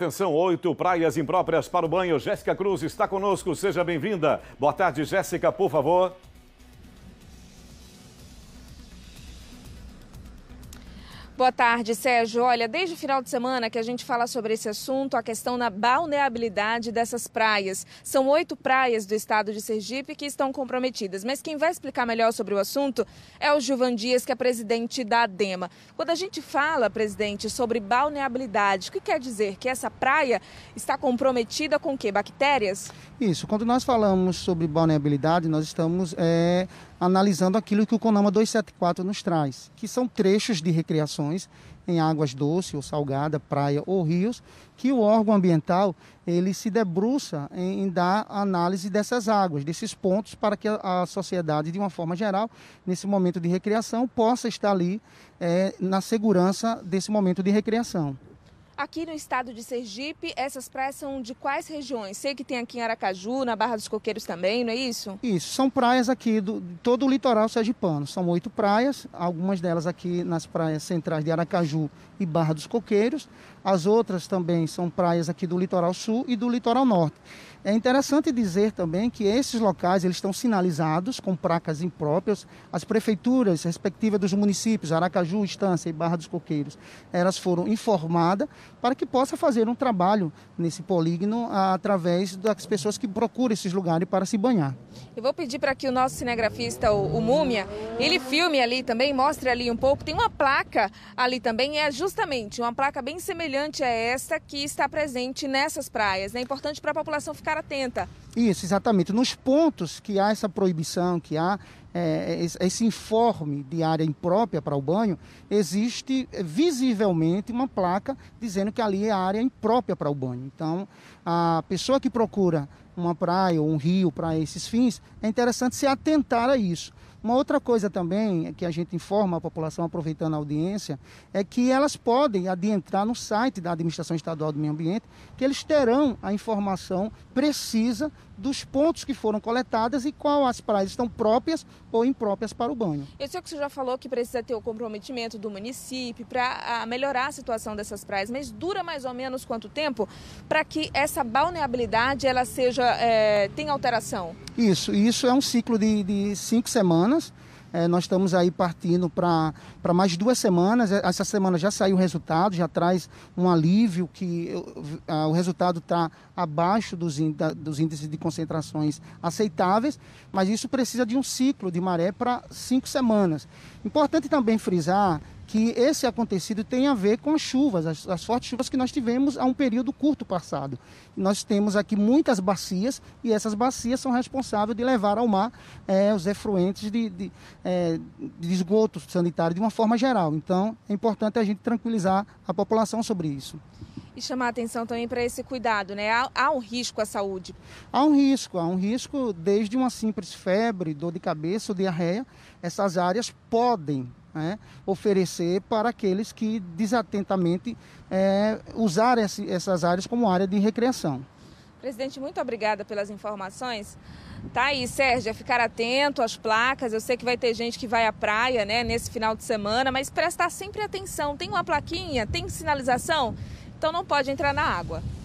Atenção, oito praias impróprias para o banho. Jéssica Cruz está conosco, seja bem-vinda. Boa tarde, Jéssica, por favor. Boa tarde, Sérgio. Olha, desde o final de semana que a gente fala sobre esse assunto, a questão da balneabilidade dessas praias. São oito praias do estado de Sergipe que estão comprometidas. Mas quem vai explicar melhor sobre o assunto é o Gilvan Dias, que é presidente da ADEMA. Quando a gente fala, presidente, sobre balneabilidade, o que quer dizer? Que essa praia está comprometida com o quê? Bactérias? Isso. Quando nós falamos sobre balneabilidade, nós estamos é, analisando aquilo que o Conama 274 nos traz, que são trechos de recreações em águas doce ou salgada, praia ou rios, que o órgão ambiental ele se debruça em, dar análise dessas águas, desses pontos, para que a, a sociedade, de uma forma geral, nesse momento de recreação, possa estar ali é, na segurança desse momento de recreação. Aqui no estado de Sergipe, essas praias são de quais regiões? Sei que tem aqui em Aracaju, na Barra dos Coqueiros também, não é isso? Isso, são praias aqui do todo o litoral sergipano. São oito praias, algumas delas aqui nas praias centrais de Aracaju e Barra dos Coqueiros. As outras também são praias aqui do litoral sul e do litoral norte. É interessante dizer também que esses locais eles estão sinalizados com placas impróprias. As prefeituras respectivas dos municípios, Aracaju, Estância e Barra dos Coqueiros, elas foram informadas para que possa fazer um trabalho nesse polígono ah, através das pessoas que procuram esses lugares para se banhar. Eu vou pedir para que o nosso cinegrafista, o, o Múmia, ele filme ali também, mostre ali um pouco. Tem uma placa ali também, é justamente uma placa bem semelhante a esta que está presente nessas praias. Né? É importante para a população ficar atenta. Isso, exatamente. Nos pontos que há essa proibição, que há é, esse informe de área imprópria para o banho, existe é, visivelmente uma placa dizendo que ali é área imprópria para o banho. Então, a pessoa que procura uma praia ou um rio para esses fins, é interessante se atentar a isso. Uma outra coisa também que a gente informa a população, aproveitando a audiência, é que elas podem adentrar no site da Administração Estadual do Meio Ambiente, que eles terão a informação precisa dos pontos que foram coletadas e qual as praias estão próprias ou impróprias para o banho. Eu sei que você já falou que precisa ter o comprometimento do município para melhorar a situação dessas praias, mas dura mais ou menos quanto tempo para que essa balneabilidade ela seja é, tem alteração? Isso, isso é um ciclo de, de cinco semanas. É, nós estamos aí partindo para mais duas semanas. É, essa semana já saiu o resultado, já traz um alívio que o resultado está abaixo dos, da, dos índices de concentrações aceitáveis, mas isso precisa de um ciclo de maré para cinco semanas. Importante também frisar que esse acontecido tem a ver com as chuvas, as, as, fortes chuvas que nós tivemos há um período curto passado. Nós temos aqui muitas bacias e essas bacias são responsáveis de levar ao mar é, os efluentes de, de, é, de esgoto sanitário de uma forma geral. Então, é importante a gente tranquilizar a população sobre isso e chamar atenção também para esse cuidado, né? Há, há, um risco à saúde? Há um risco, há um risco desde uma simples febre, dor de cabeça ou diarreia. Essas áreas podem né, oferecer para aqueles que desatentamente é, usarem essas áreas como área de recreação. Presidente, muito obrigada pelas informações. Tá aí, Sérgio, é ficar atento às placas. Eu sei que vai ter gente que vai à praia, né, nesse final de semana, mas prestar sempre atenção. Tem uma plaquinha, tem sinalização, então não pode entrar na água.